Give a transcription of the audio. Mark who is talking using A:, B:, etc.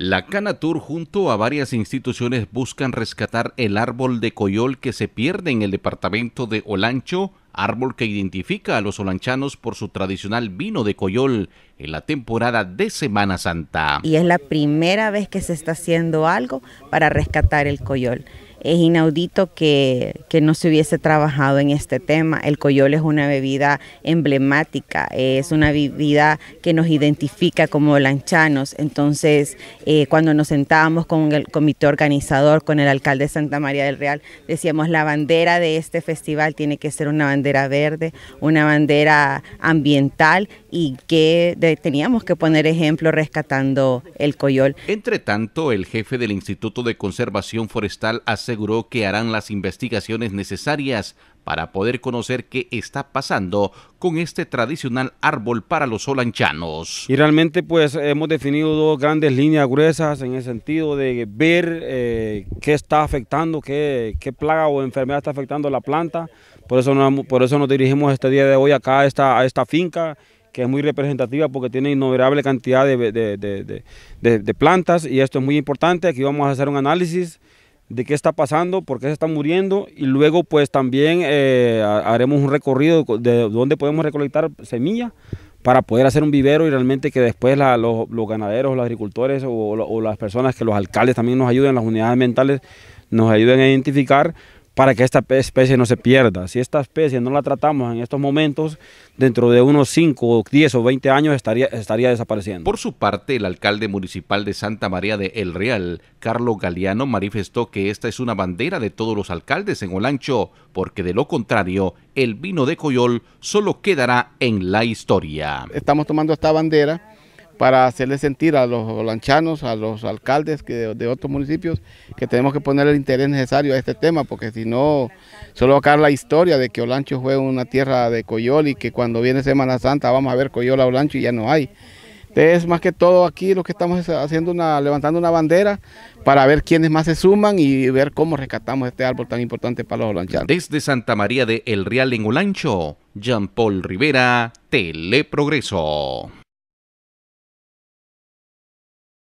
A: La Canatur junto a varias instituciones buscan rescatar el árbol de coyol que se pierde en el departamento de Olancho, árbol que identifica a los olanchanos por su tradicional vino de coyol en la temporada de Semana Santa.
B: Y es la primera vez que se está haciendo algo para rescatar el coyol es inaudito que, no se hubiese trabajado en este tema. El coyol es una bebida emblemática, es una bebida que nos identifica como lanchanos. Entonces, eh, cuando nos sentábamos con el comité organizador, con el alcalde de Santa María del Real, decíamos la bandera de este festival tiene que ser una bandera verde, una bandera ambiental y que teníamos que poner ejemplo rescatando
A: el coyol. Entre tanto, el jefe del Instituto de Conservación Forestal, hace aseguró que harán las investigaciones necesarias para poder conocer qué está pasando con este tradicional árbol para los solanchanos.
C: Y realmente pues hemos definido dos grandes líneas gruesas en el sentido de ver eh, qué está afectando, qué, plaga o enfermedad está afectando la planta. Por eso, nos, por eso nos dirigimos este día de hoy acá a esta, a esta finca que es muy representativa porque tiene innumerable cantidad de plantas y esto es muy importante. Aquí vamos a hacer un análisis de qué está pasando, por qué se están muriendo y luego pues también eh, haremos un recorrido de dónde podemos recolectar semillas para poder hacer un vivero y realmente que después los, ganaderos, los agricultores o, las personas que los alcaldes también nos ayuden, las unidades mentales nos ayuden a identificar para que esta especie no se pierda. Si esta especie no la tratamos en estos momentos, dentro de unos 5, 10 o 20 años estaría, estaría desapareciendo. Por
A: su parte, el alcalde municipal de Santa María de El Real, Carlos Galeano, manifestó que esta es una bandera de todos los alcaldes en Olancho, porque de lo contrario, el vino de Coyol solo quedará en la historia.
D: Estamos tomando esta bandera para hacerle sentir a los holanchanos, a los alcaldes que de, otros municipios, que tenemos que poner el interés necesario a este tema, porque si no, solo va a acá la historia de que Olancho fue una tierra de Coyol y que cuando viene Semana Santa vamos a ver Coyol a Olancho y ya no hay. Entonces, más que todo aquí lo que estamos haciendo una, levantando una bandera para ver quiénes más se suman y ver cómo rescatamos este árbol tan importante para los holanchanos.
A: Desde Santa María de El Real en Olancho,
C: Jean Paul Rivera, Teleprogreso.